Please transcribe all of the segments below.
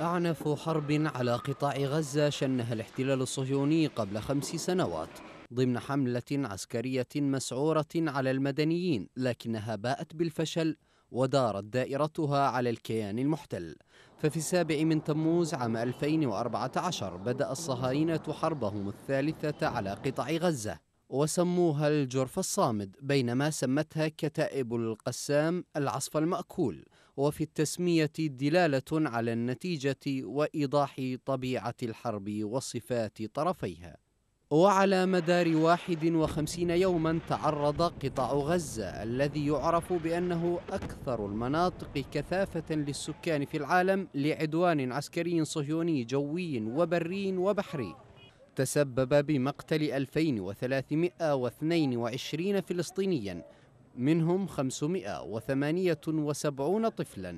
أعنف حرب على قطاع غزة شنها الاحتلال الصهيوني قبل خمس سنوات ضمن حملة عسكرية مسعورة على المدنيين لكنها باءت بالفشل ودارت دائرتها على الكيان المحتل ففي السابع من تموز عام 2014 بدأ الصهاينة حربهم الثالثة على قطاع غزة وسموها الجرف الصامد بينما سمتها كتائب القسام العصف المأكول وفي التسمية دلالة على النتيجة وإيضاح طبيعة الحرب وصفات طرفيها. وعلى مدار 51 يوما تعرض قطاع غزة الذي يعرف بأنه أكثر المناطق كثافة للسكان في العالم لعدوان عسكري صهيوني جوي وبري وبحري تسبب بمقتل 2322 فلسطينيا منهم 578 طفلا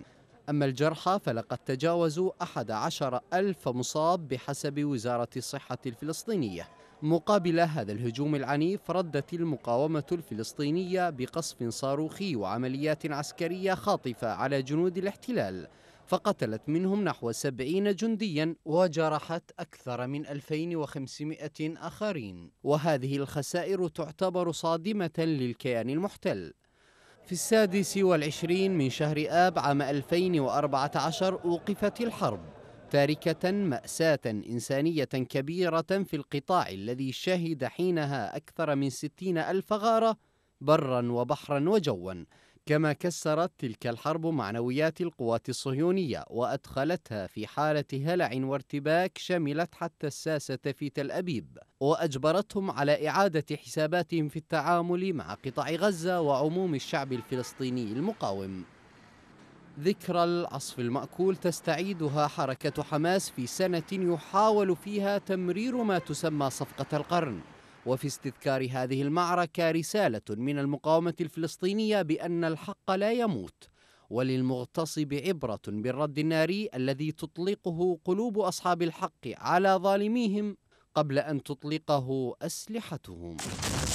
أما الجرحى فلقد تجاوزوا 11 ألف مصاب بحسب وزارة الصحة الفلسطينية مقابل هذا الهجوم العنيف ردت المقاومة الفلسطينية بقصف صاروخي وعمليات عسكرية خاطفة على جنود الاحتلال فقتلت منهم نحو سبعين جنديا وجرحت أكثر من 2500 آخرين وهذه الخسائر تعتبر صادمة للكيان المحتل في السادس والعشرين من شهر آب عام 2014 أوقفت الحرب تاركة مأساة إنسانية كبيرة في القطاع الذي شهد حينها أكثر من ستين ألف غارة برا وبحرا وجوا كما كسرت تلك الحرب معنويات القوات الصهيونية وأدخلتها في حالة هلع وارتباك شملت حتى الساسة في تل أبيب وأجبرتهم على إعادة حساباتهم في التعامل مع قطاع غزة وعموم الشعب الفلسطيني المقاوم ذكرى العصف المأكول تستعيدها حركة حماس في سنة يحاول فيها تمرير ما تسمى صفقة القرن وفي استذكار هذه المعركة رسالة من المقاومة الفلسطينية بأن الحق لا يموت وللمغتصب عبرة بالرد الناري الذي تطلقه قلوب أصحاب الحق على ظالميهم قبل أن تطلقه أسلحتهم